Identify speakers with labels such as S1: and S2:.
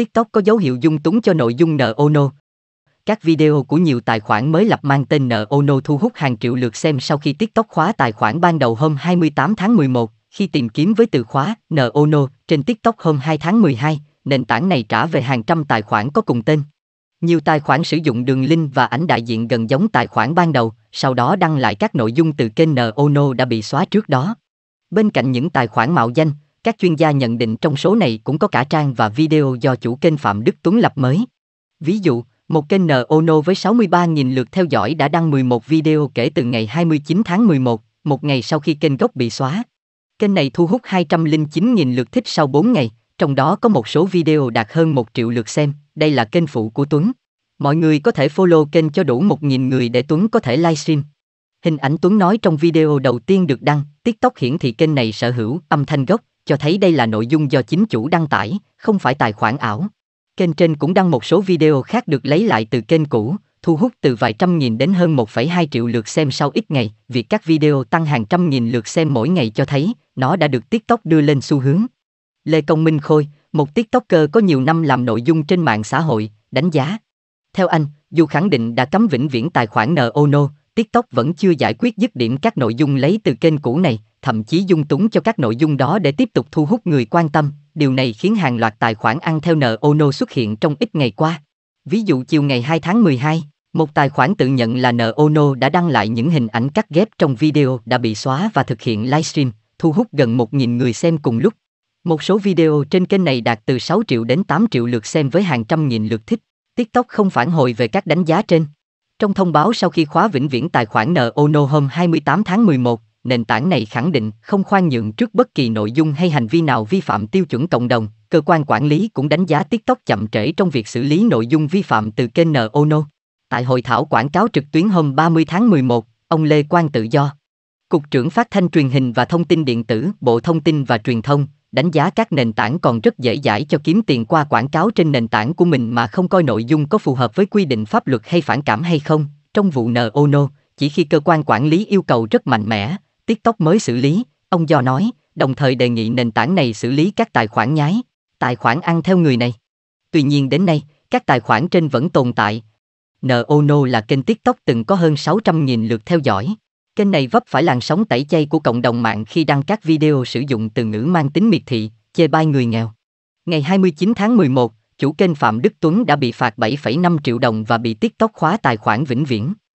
S1: TikTok có dấu hiệu dung túng cho nội dung nợ Ono. Các video của nhiều tài khoản mới lập mang tên nợ Ono thu hút hàng triệu lượt xem sau khi TikTok khóa tài khoản ban đầu hôm 28 tháng 11, khi tìm kiếm với từ khóa nợ Ono trên TikTok hôm 2 tháng 12, nền tảng này trả về hàng trăm tài khoản có cùng tên. Nhiều tài khoản sử dụng đường link và ảnh đại diện gần giống tài khoản ban đầu, sau đó đăng lại các nội dung từ kênh Ono đã bị xóa trước đó. Bên cạnh những tài khoản mạo danh, các chuyên gia nhận định trong số này cũng có cả trang và video do chủ kênh Phạm Đức Tuấn lập mới. Ví dụ, một kênh NONO với 63.000 lượt theo dõi đã đăng 11 video kể từ ngày 29 tháng 11, một ngày sau khi kênh gốc bị xóa. Kênh này thu hút 209.000 lượt thích sau 4 ngày, trong đó có một số video đạt hơn 1 triệu lượt xem, đây là kênh phụ của Tuấn. Mọi người có thể follow kênh cho đủ 1.000 người để Tuấn có thể livestream. Hình ảnh Tuấn nói trong video đầu tiên được đăng, TikTok hiển thị kênh này sở hữu âm thanh gốc, cho thấy đây là nội dung do chính chủ đăng tải, không phải tài khoản ảo. Kênh trên cũng đăng một số video khác được lấy lại từ kênh cũ, thu hút từ vài trăm nghìn đến hơn 1,2 triệu lượt xem sau ít ngày. Việc các video tăng hàng trăm nghìn lượt xem mỗi ngày cho thấy nó đã được TikTok đưa lên xu hướng. Lê Công Minh Khôi, một TikToker có nhiều năm làm nội dung trên mạng xã hội, đánh giá. Theo anh, dù khẳng định đã cấm vĩnh viễn tài khoản NONO, TikTok vẫn chưa giải quyết dứt điểm các nội dung lấy từ kênh cũ này, thậm chí dung túng cho các nội dung đó để tiếp tục thu hút người quan tâm. Điều này khiến hàng loạt tài khoản ăn theo nợ Ono xuất hiện trong ít ngày qua. Ví dụ chiều ngày 2 tháng 12, một tài khoản tự nhận là nợ Ono đã đăng lại những hình ảnh cắt ghép trong video đã bị xóa và thực hiện livestream, thu hút gần 1.000 người xem cùng lúc. Một số video trên kênh này đạt từ 6 triệu đến 8 triệu lượt xem với hàng trăm nghìn lượt thích. TikTok không phản hồi về các đánh giá trên. Trong thông báo sau khi khóa vĩnh viễn tài khoản nợ Ono hôm 28 tháng 11, nền tảng này khẳng định không khoan nhượng trước bất kỳ nội dung hay hành vi nào vi phạm tiêu chuẩn cộng đồng. Cơ quan quản lý cũng đánh giá TikTok chậm trễ trong việc xử lý nội dung vi phạm từ kênh NONO. Tại hội thảo quảng cáo trực tuyến hôm 30 tháng 11, ông Lê Quang Tự Do, Cục trưởng Phát thanh Truyền hình và Thông tin Điện tử, Bộ Thông tin và Truyền thông, đánh giá các nền tảng còn rất dễ dãi cho kiếm tiền qua quảng cáo trên nền tảng của mình mà không coi nội dung có phù hợp với quy định pháp luật hay phản cảm hay không. Trong vụ NONO, chỉ khi cơ quan quản lý yêu cầu rất mạnh mẽ, TikTok mới xử lý, ông Do nói, đồng thời đề nghị nền tảng này xử lý các tài khoản nhái, tài khoản ăn theo người này. Tuy nhiên đến nay, các tài khoản trên vẫn tồn tại. NONO là kênh TikTok từng có hơn 600.000 lượt theo dõi. Kênh này vấp phải làn sóng tẩy chay của cộng đồng mạng khi đăng các video sử dụng từ ngữ mang tính miệt thị, chê bai người nghèo. Ngày 29 tháng 11, chủ kênh Phạm Đức Tuấn đã bị phạt 7,5 triệu đồng và bị TikTok khóa tài khoản vĩnh viễn.